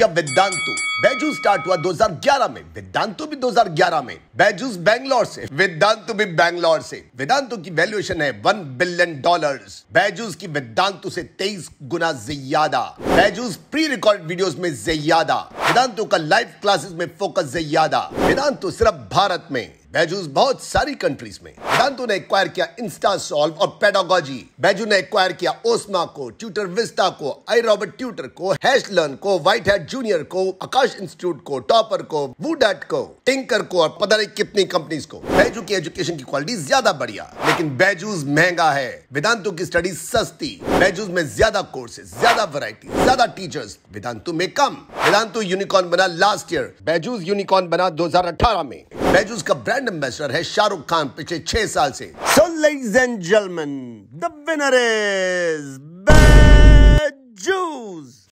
गया वेदांतु बैजू स्टार्ट हुआ 2011 में वेदांतु भी 2011 में बैजूस बैंगलोर से वेदांतु भी बैंगलोर से वेदांतु की वैल्यूएशन है वन बिलियन डॉलर्स बैजूस की वेदांतु से 23 गुना ज्यादा बैजूस प्री रिकॉर्ड वीडियोस में ज्यादा वेदांतु का लाइव क्लासेस में फोकस ज्यादा वेदांतु सिर्फ भारत में बैजूस बहुत सारी कंट्रीज में दंतु ने एक्वायर किया इंस्टा सॉल्व और पेडोगॉजी बैजू ने एक्वायर किया ओस्मा को ट्यूटर विस्ता को आई रॉबर्ट ट्यूटर को हैश लर्न को व्हाइट हेड जूनियर को आकाश इंस्टीट्यूट को टॉपर को वूडेट को टिंकर को और पता नहीं कितनी कंपनीज को बैजू की एजुकेशन की क्वालिटी ज्यादा बढ़िया लेकिन बैजूस महंगा है वेदांतु की स्टडी सस्ती बैजूस में ज्यादा कोर्सेज ज्यादा वैरायटी ज्यादा टीचर्स वेदांतु में कम वेदांतु यूनिकॉर्न बना लास्ट ईयर बैजूस यूनिकॉर्न बना 2018 में बैजूस का ब्रांड ब्रांड एम्बेसडर है शाहरुख खान पिछले छह साल से so ladies and gentlemen the winner is